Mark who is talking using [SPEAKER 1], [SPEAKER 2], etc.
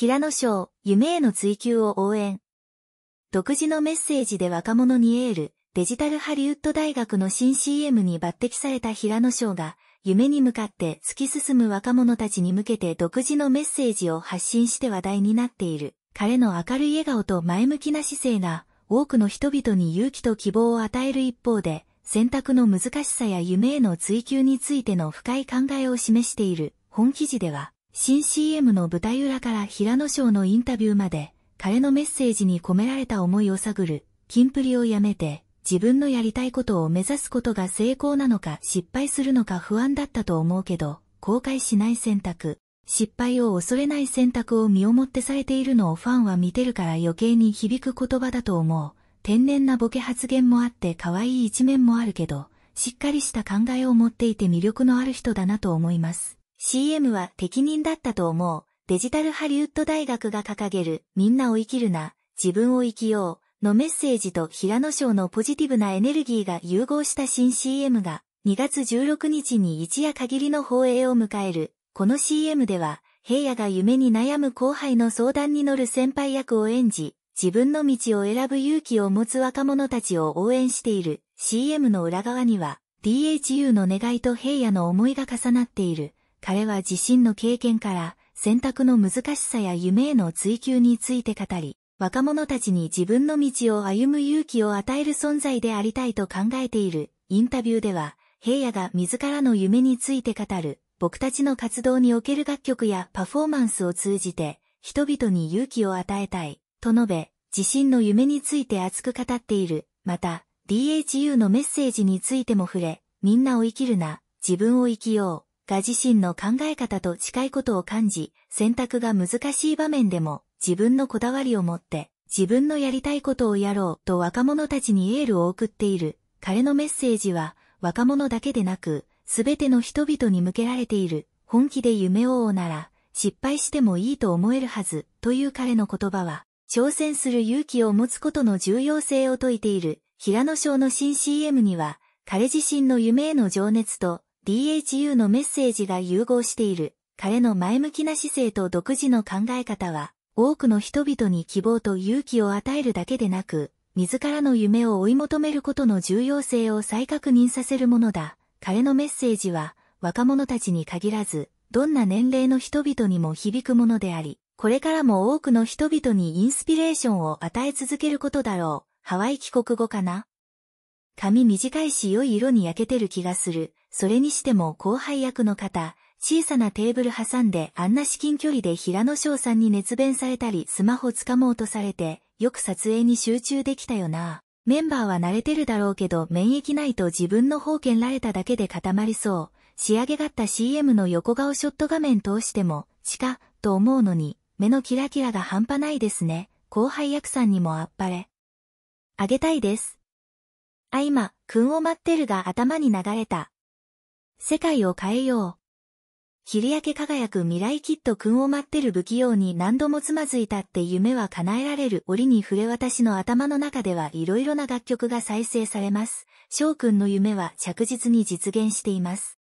[SPEAKER 1] 平野賞、夢への追求を応援。独自のメッセージで若者にエール、デジタルハリウッド大学の新 CM に抜擢された平野賞が、夢に向かって突き進む若者たちに向けて独自のメッセージを発信して話題になっている。彼の明るい笑顔と前向きな姿勢が、多くの人々に勇気と希望を与える一方で、選択の難しさや夢への追求についての深い考えを示している本記事では、新 CM の舞台裏から平野翔のインタビューまで、彼のメッセージに込められた思いを探る、キンプリをやめて、自分のやりたいことを目指すことが成功なのか失敗するのか不安だったと思うけど、後悔しない選択、失敗を恐れない選択を身をもってされているのをファンは見てるから余計に響く言葉だと思う。天然なボケ発言もあって可愛い一面もあるけど、しっかりした考えを持っていて魅力のある人だなと思います。CM は適任だったと思う。デジタルハリウッド大学が掲げるみんなを生きるな、自分を生きようのメッセージと平野賞のポジティブなエネルギーが融合した新 CM が2月16日に一夜限りの放映を迎える。この CM では平野が夢に悩む後輩の相談に乗る先輩役を演じ、自分の道を選ぶ勇気を持つ若者たちを応援している CM の裏側には DHU の願いと平野の思いが重なっている。彼は自身の経験から選択の難しさや夢への追求について語り、若者たちに自分の道を歩む勇気を与える存在でありたいと考えている。インタビューでは、平野が自らの夢について語る、僕たちの活動における楽曲やパフォーマンスを通じて、人々に勇気を与えたい、と述べ、自身の夢について熱く語っている。また、DHU のメッセージについても触れ、みんなを生きるな、自分を生きよう。が自身の考え方と近いことを感じ、選択が難しい場面でも自分のこだわりを持って自分のやりたいことをやろうと若者たちにエールを送っている彼のメッセージは若者だけでなくすべての人々に向けられている本気で夢を追うなら失敗してもいいと思えるはずという彼の言葉は挑戦する勇気を持つことの重要性を説いている平野翔の新 CM には彼自身の夢への情熱と DHU のメッセージが融合している、彼の前向きな姿勢と独自の考え方は、多くの人々に希望と勇気を与えるだけでなく、自らの夢を追い求めることの重要性を再確認させるものだ。彼のメッセージは、若者たちに限らず、どんな年齢の人々にも響くものであり、これからも多くの人々にインスピレーションを与え続けることだろう。ハワイ帰国後かな髪短いし良い色に焼けてる気がする。それにしても後輩役の方、小さなテーブル挟んであんな至近距離で平野翔さんに熱弁されたりスマホつかもうとされて、よく撮影に集中できたよな。メンバーは慣れてるだろうけど免疫ないと自分の方剣られただけで固まりそう。仕上げがった CM の横顔ショット画面通しても、地下、と思うのに、目のキラキラが半端ないですね。後輩役さんにもあっぱれ。あげたいです。あ今、くんを待ってるが頭に流れた。世界を変えよう。昼焼け輝く未来きっと君を待ってる不器用に何度もつまずいたって夢は叶えられる折に触れ私の頭の中ではいろいろな楽曲が再生されます。翔くんの夢は着実に実現しています。